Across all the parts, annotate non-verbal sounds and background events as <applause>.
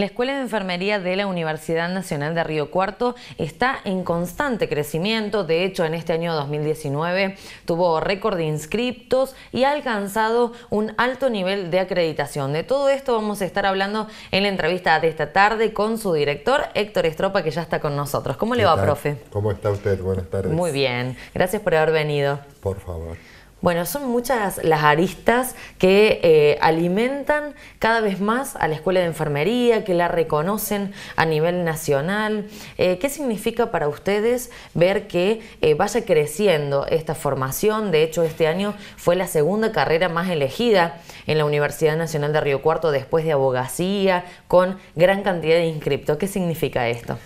La Escuela de Enfermería de la Universidad Nacional de Río Cuarto está en constante crecimiento. De hecho, en este año 2019 tuvo récord de inscriptos y ha alcanzado un alto nivel de acreditación. De todo esto vamos a estar hablando en la entrevista de esta tarde con su director, Héctor Estropa, que ya está con nosotros. ¿Cómo le va, profe? ¿Cómo está usted? Buenas tardes. Muy bien. Gracias por haber venido. Por favor. Bueno, son muchas las aristas que eh, alimentan cada vez más a la Escuela de Enfermería, que la reconocen a nivel nacional. Eh, ¿Qué significa para ustedes ver que eh, vaya creciendo esta formación? De hecho, este año fue la segunda carrera más elegida en la Universidad Nacional de Río Cuarto después de abogacía, con gran cantidad de inscriptos. ¿Qué significa esto?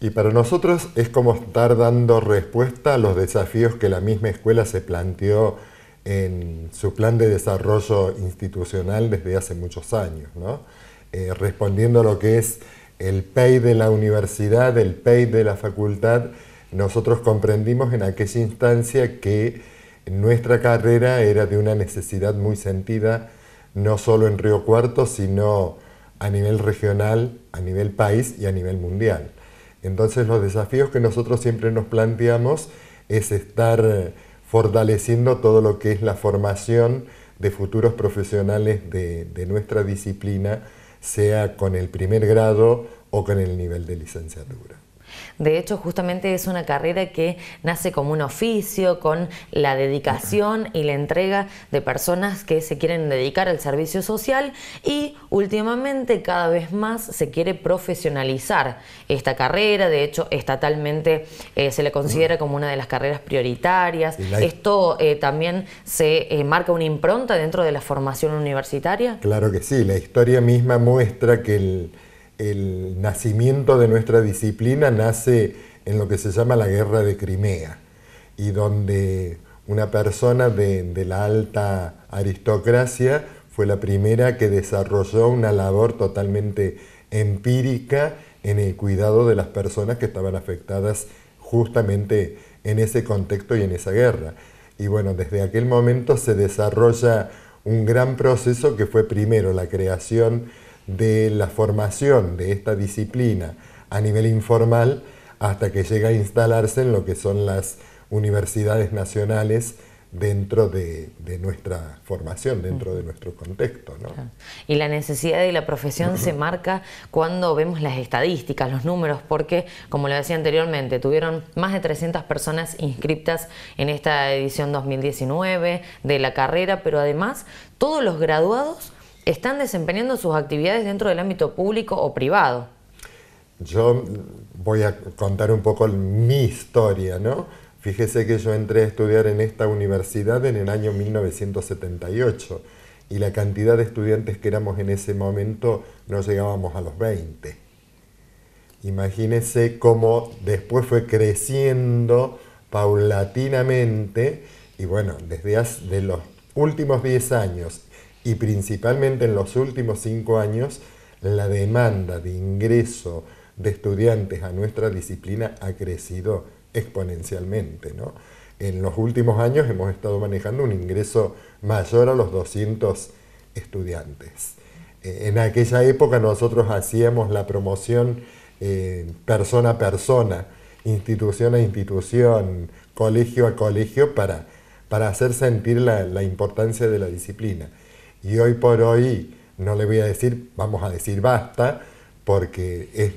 Y para nosotros es como estar dando respuesta a los desafíos que la misma escuela se planteó en su plan de desarrollo institucional desde hace muchos años, eh, respondiendo a lo que es el PEI de la universidad, el PEI de la facultad, nosotros comprendimos en aquella instancia que nuestra carrera era de una necesidad muy sentida, no solo en Río Cuarto, sino a nivel regional, a nivel país y a nivel mundial. Entonces los desafíos que nosotros siempre nos planteamos es estar eh, fortaleciendo todo lo que es la formación de futuros profesionales de, nuestra disciplina, sea con el primer grado o con el nivel de licenciatura. De hecho, justamente es una carrera que nace como un oficio, con la dedicación y la entrega de personas que se quieren dedicar al servicio social y últimamente cada vez más se quiere profesionalizar esta carrera. De hecho, estatalmente eh, se le considera como una de las carreras prioritarias. Esto eh, también se eh, marca una impronta dentro de la formación universitaria. Claro que sí, la historia misma muestra que el el nacimiento de nuestra disciplina nace en lo que se llama la guerra de Crimea, y donde una persona de, la alta aristocracia fue la primera que desarrolló una labor totalmente empírica en el cuidado de las personas que estaban afectadas justamente en ese contexto y en esa guerra. Y bueno, desde aquel momento se desarrolla un gran proceso que fue primero la creación de la formación de esta disciplina a nivel informal hasta que llega a instalarse en lo que son las universidades nacionales dentro de, nuestra formación, dentro de nuestro contexto. Y la necesidad de la profesión se marca cuando vemos las estadísticas, los números, porque, como le decía anteriormente, tuvieron más de 300 personas inscritas en esta edición 2019 de la carrera, pero además todos los graduados están desempeñando sus actividades dentro del ámbito público o privado. Yo voy a contar un poco mi historia, ¿no? Fíjese que yo entré a estudiar en esta universidad en el año 1978 y la cantidad de estudiantes que éramos en ese momento no llegábamos a los 20. Imagínese cómo después fue creciendo paulatinamente y bueno, desde los últimos 10 años y principalmente en los últimos cinco años, la demanda de ingreso de estudiantes a nuestra disciplina ha crecido exponencialmente. En los últimos años hemos estado manejando un ingreso mayor a los 200 estudiantes. Eh, en aquella época nosotros hacíamos la promoción eh, persona a persona, institución a institución, colegio a colegio, para, hacer sentir la importancia de la disciplina. Y hoy por hoy no le voy a decir, vamos a decir basta, porque es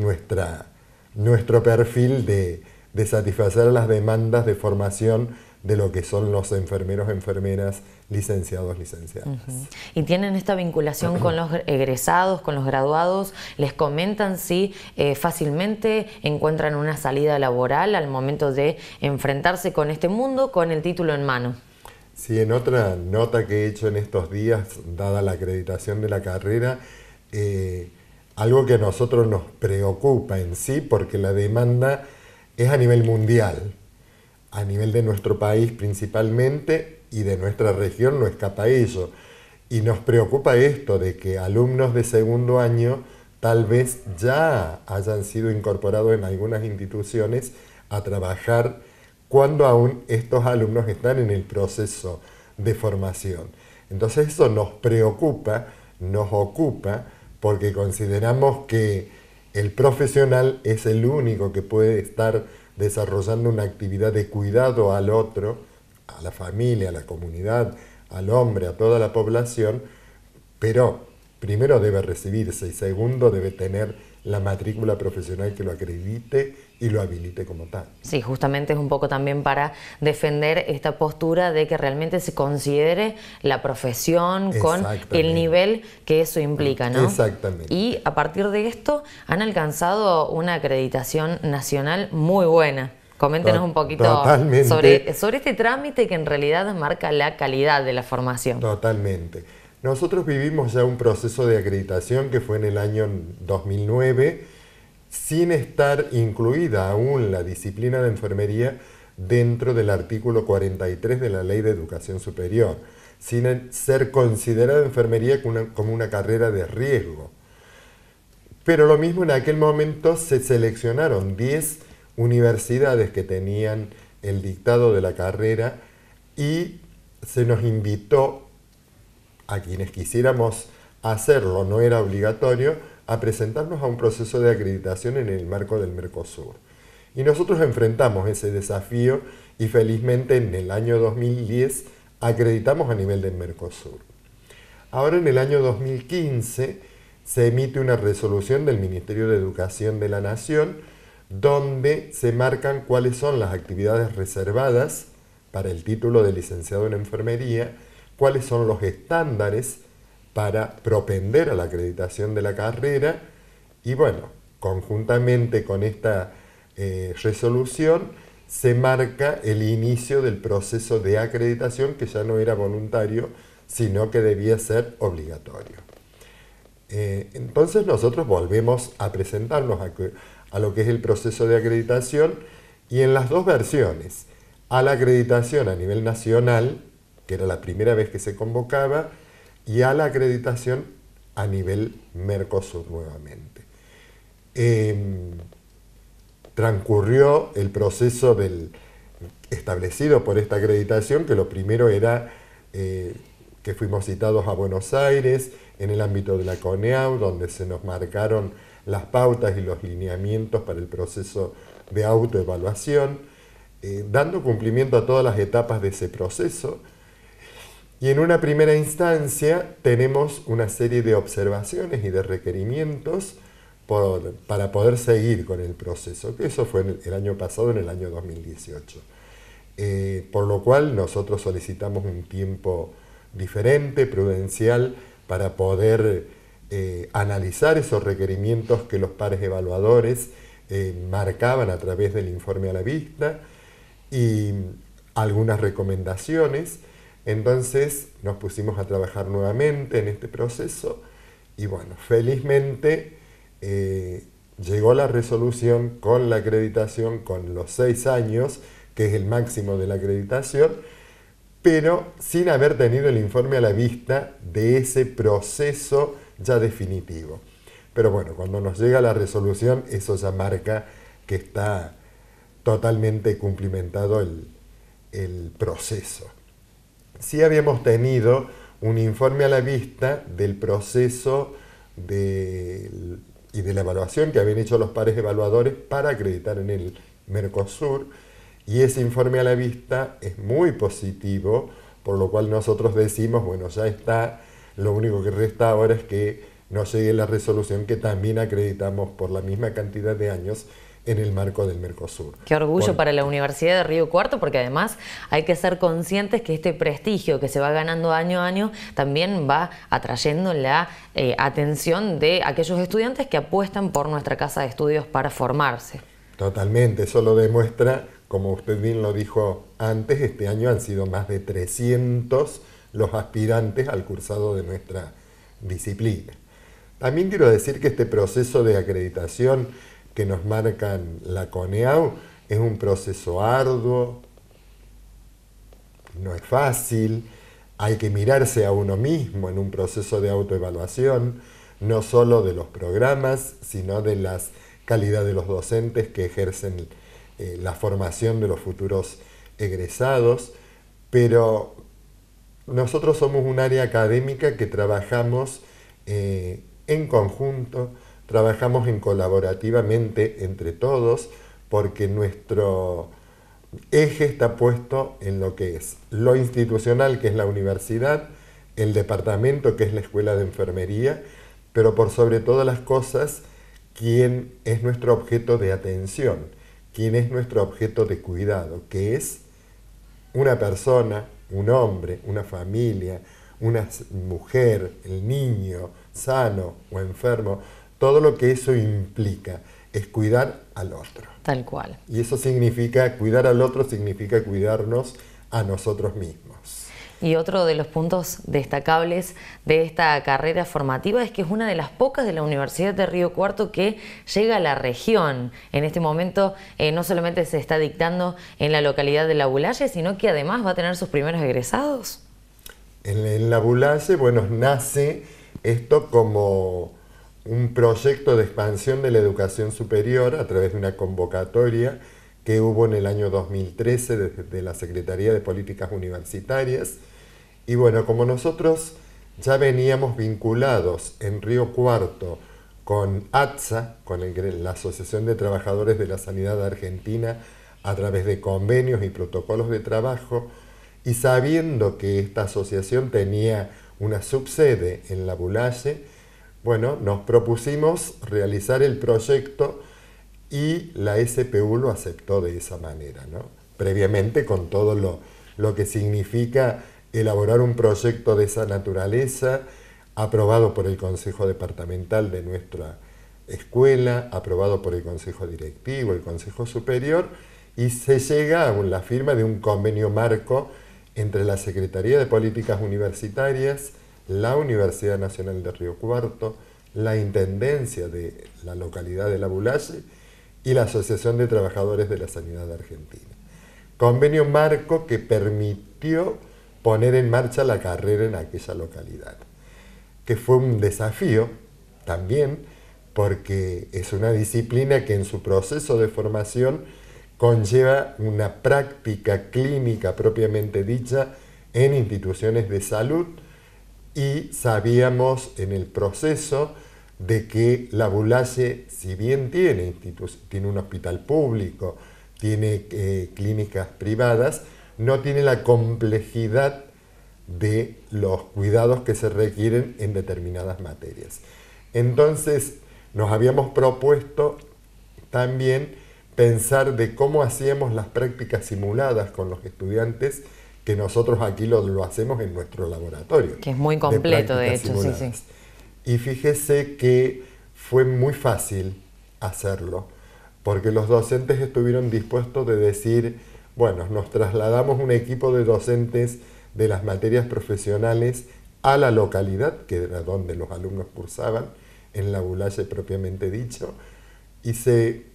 nuestro perfil de, satisfacer las demandas de formación de lo que son los enfermeros, enfermeras, licenciados, licenciadas. ¿Y tienen esta vinculación con los egresados, con los graduados? ¿Les comentan si eh, fácilmente encuentran una salida laboral al momento de enfrentarse con este mundo con el título en mano? Sí, en otra nota que he hecho en estos días, dada la acreditación de la carrera, eh, algo que a nosotros nos preocupa en sí, porque la demanda es a nivel mundial, a nivel de nuestro país principalmente y de nuestra región no escapa ello. Y nos preocupa esto de que alumnos de segundo año tal vez ya hayan sido incorporados en algunas instituciones a trabajar cuando aún estos alumnos están en el proceso de formación. Entonces eso nos preocupa, nos ocupa, porque consideramos que el profesional es el único que puede estar desarrollando una actividad de cuidado al otro, a la familia, a la comunidad, al hombre, a toda la población, pero primero debe recibirse y segundo debe tener la matrícula profesional que lo acredite y lo habilite como tal. Sí, justamente es un poco también para defender esta postura de que realmente se considere la profesión con el nivel que eso implica, ¿no? Exactamente. Y a partir de esto han alcanzado una acreditación nacional muy buena. Coméntenos un poquito sobre, sobre este trámite que en realidad marca la calidad de la formación. Totalmente. Nosotros vivimos ya un proceso de acreditación que fue en el año 2009, sin estar incluida aún la disciplina de enfermería dentro del artículo 43 de la Ley de Educación Superior, sin ser considerada enfermería como una, carrera de riesgo. Pero lo mismo en aquel momento se seleccionaron 10 universidades que tenían el dictado de la carrera y se nos invitó a quienes quisiéramos hacerlo, no era obligatorio, a presentarnos a un proceso de acreditación en el marco del Mercosur. Y nosotros enfrentamos ese desafío y felizmente en el año 2010 acreditamos a nivel del Mercosur. Ahora en el año 2015 se emite una resolución del Ministerio de Educación de la Nación donde se marcan cuáles son las actividades reservadas para el título de licenciado en enfermería cuáles son los estándares para propender a la acreditación de la carrera y bueno, conjuntamente con esta eh, resolución se marca el inicio del proceso de acreditación que ya no era voluntario, sino que debía ser obligatorio. Eh, entonces nosotros volvemos a presentarnos a lo que es el proceso de acreditación y en las dos versiones, a la acreditación a nivel nacional, que era la primera vez que se convocaba, y a la acreditación a nivel Mercosur nuevamente. Em, transcurrió el proceso del, establecido por esta acreditación, que lo primero era eh, que fuimos citados a Buenos Aires en el ámbito de la CONEAU, donde se nos marcaron las pautas y los lineamientos para el proceso de autoevaluación, eh, dando cumplimiento a todas las etapas de ese proceso. Y en una primera instancia tenemos una serie de observaciones y de requerimientos para poder seguir con el proceso, que eso fue el, el año pasado, en el año 2018. Eh, por lo cual nosotros solicitamos un tiempo diferente, prudencial, para poder eh, analizar esos requerimientos que los pares evaluadores eh, marcaban a través del informe a la vista y algunas recomendaciones entonces nos pusimos a trabajar nuevamente en este proceso y bueno, felizmente eh, llegó la resolución con la acreditación, con los seis años, que es el máximo de la acreditación, pero sin haber tenido el informe a la vista de ese proceso ya definitivo. Pero bueno, cuando nos llega la resolución, eso ya marca que está totalmente cumplimentado el proceso sí habíamos tenido un informe a la vista del proceso y de la evaluación que habían hecho los pares evaluadores para acreditar en el Mercosur y ese informe a la vista es muy positivo, por lo cual nosotros decimos, bueno, ya está, lo único que resta ahora es que nos llegue la resolución que también acreditamos por la misma cantidad de años en el marco del Mercosur. Qué orgullo para la Universidad de Río Cuarto, porque además hay que ser conscientes que este prestigio que se va ganando año a año también va atrayendo la eh, atención de aquellos estudiantes que apuestan por nuestra casa de estudios para formarse. Totalmente, eso lo demuestra, como usted bien lo dijo antes, este año han sido más de 300 los aspirantes al cursado de nuestra disciplina. También quiero decir que este proceso de acreditación que nos marcan la CONEAU, es un proceso arduo, no es fácil, hay que mirarse a uno mismo en un proceso de autoevaluación, no solo de los programas, sino de la calidad de los docentes que ejercen eh, la formación de los futuros egresados, pero nosotros somos un área académica que trabajamos eh, en conjunto, trabajamos en colaborativamente entre todos porque nuestro eje está puesto en lo que es lo institucional, que es la universidad, el departamento, que es la escuela de enfermería, pero por sobre todas las cosas, quién es nuestro objeto de atención, quién es nuestro objeto de cuidado, que es una persona, un hombre, una familia, una mujer, el niño, sano o enfermo, todo lo que eso implica es cuidar al otro. Tal cual. Y eso significa, cuidar al otro significa cuidarnos a nosotros mismos. Y otro de los puntos destacables de esta carrera formativa es que es una de las pocas de la Universidad de Río Cuarto que llega a la región. En este momento eh, no solamente se está dictando en la localidad de La Bulalle, sino que además va a tener sus primeros egresados. En, La bueno, nace esto como un proyecto de expansión de la educación superior a través de una convocatoria que hubo en el año 2013 desde la Secretaría de Políticas Universitarias. Y bueno, como nosotros ya veníamos vinculados en Río Cuarto con ATSA, con la Asociación de Trabajadores de la Sanidad Argentina, a través de convenios y protocolos de trabajo, y sabiendo que esta asociación tenía una subsede en la Bulalle, bueno, nos propusimos realizar el proyecto y la SPU lo aceptó de esa manera, ¿no? Previamente con todo lo, lo que significa elaborar un proyecto de esa naturaleza, aprobado por el Consejo Departamental de nuestra escuela, aprobado por el Consejo Directivo, el Consejo Superior, y se llega a la firma de un convenio marco entre la Secretaría de Políticas Universitarias, la Universidad Nacional de Río Cuarto, la Intendencia de la localidad de La Bulalle y la Asociación de Trabajadores de la Sanidad Argentina. Convenio marco que permitió poner en marcha la carrera en aquella localidad, que fue un desafío también porque es una disciplina que en su proceso de formación conlleva una práctica clínica propiamente dicha en instituciones de salud, y sabíamos en el proceso de que la Bulace, si bien tiene, tiene un hospital público, tiene eh, clínicas privadas, no tiene la complejidad de los cuidados que se requieren en determinadas materias. Entonces, nos habíamos propuesto también pensar de cómo hacíamos las prácticas simuladas con los estudiantes que nosotros aquí lo, hacemos en nuestro laboratorio. Que es muy completo, de, hecho, sí, sí. Y fíjese que fue muy fácil hacerlo, porque los docentes estuvieron dispuestos de decir, bueno, nos trasladamos un equipo de docentes de las materias profesionales a la localidad, que era donde los alumnos cursaban, en la Bulalle propiamente dicho, y se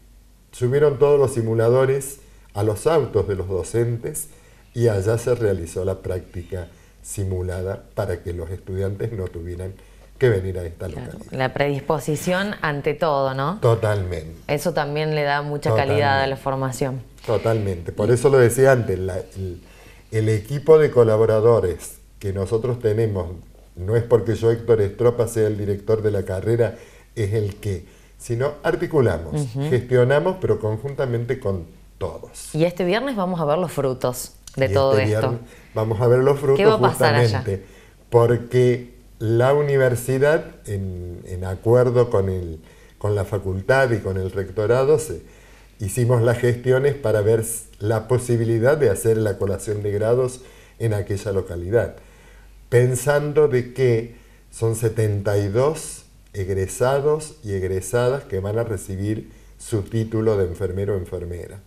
subieron todos los simuladores a los autos de los docentes y allá se realizó la práctica simulada para que los estudiantes no tuvieran que venir a esta localidad. la predisposición ante todo, ¿no? Totalmente. Eso también le da mucha calidad a la formación. Totalmente. Por eso lo decía antes, el, equipo de colaboradores que nosotros tenemos, no es porque yo Héctor Estropa sea el director de la carrera, es el que, sino articulamos, gestionamos, pero conjuntamente con todos. Y este viernes vamos a ver los frutos de todo este esto. vamos a ver los frutos justamente, porque la universidad, en, acuerdo con, con la facultad y con el rectorado, hicimos las gestiones para ver la posibilidad de hacer la colación de grados en aquella localidad, pensando de que son 72 egresados y egresadas que van a recibir su título de enfermero o enfermera.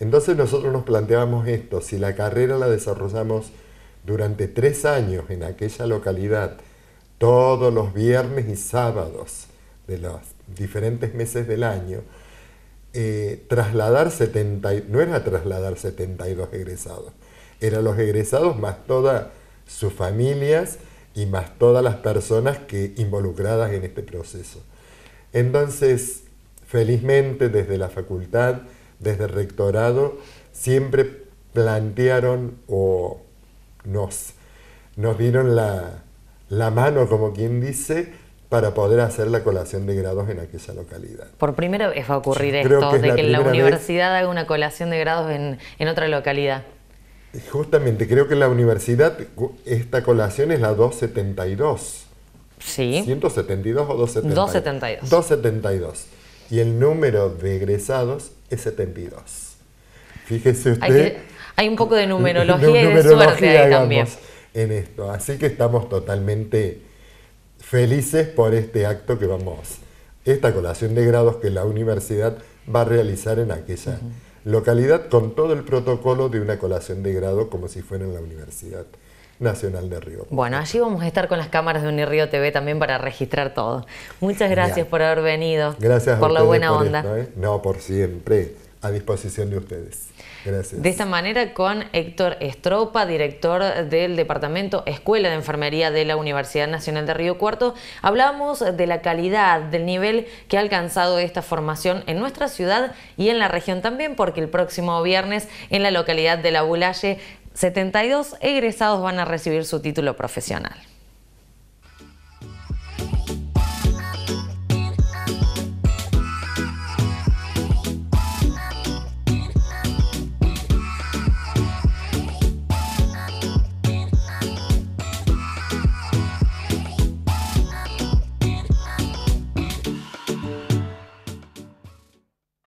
Entonces nosotros nos planteábamos esto, si la carrera la desarrollamos durante tres años en aquella localidad, todos los viernes y sábados de los diferentes meses del año, eh, trasladar 70, no era trasladar 72 egresados, eran los egresados más todas sus familias y más todas las personas que involucradas en este proceso. Entonces, felizmente desde la facultad, desde rectorado siempre plantearon o nos, nos dieron la, mano, como quien dice, para poder hacer la colación de grados en aquella localidad. Por primera vez va a ocurrir esto, de que la universidad haga una colación de grados en, en, otra localidad. Justamente, creo que en la universidad esta colación es la 272. Sí. 172 o 272. 272. 272. Y el número de egresados es 72. Fíjese usted. Hay, un poco de <laughs> numerología, y de suerte también. En esto. Así que estamos totalmente felices por este acto que vamos, esta colación de grados que la universidad va a realizar en aquella localidad con todo el protocolo de una colación de grado como si fuera en la universidad. Nacional de Río. Bueno, allí vamos a estar con las cámaras de Unirío TV también para registrar todo. Muchas gracias por haber venido. Gracias por la buena onda. ¿eh? No, por siempre a disposición de ustedes. Gracias. De esta manera con Héctor Estropa, director del Departamento Escuela de Enfermería de la Universidad Nacional de Río Cuarto, hablamos de la calidad, del nivel que ha alcanzado esta formación en nuestra ciudad y en la región también, porque el próximo viernes en la localidad de La Bulalle 72 egresados van a recibir su título profesional.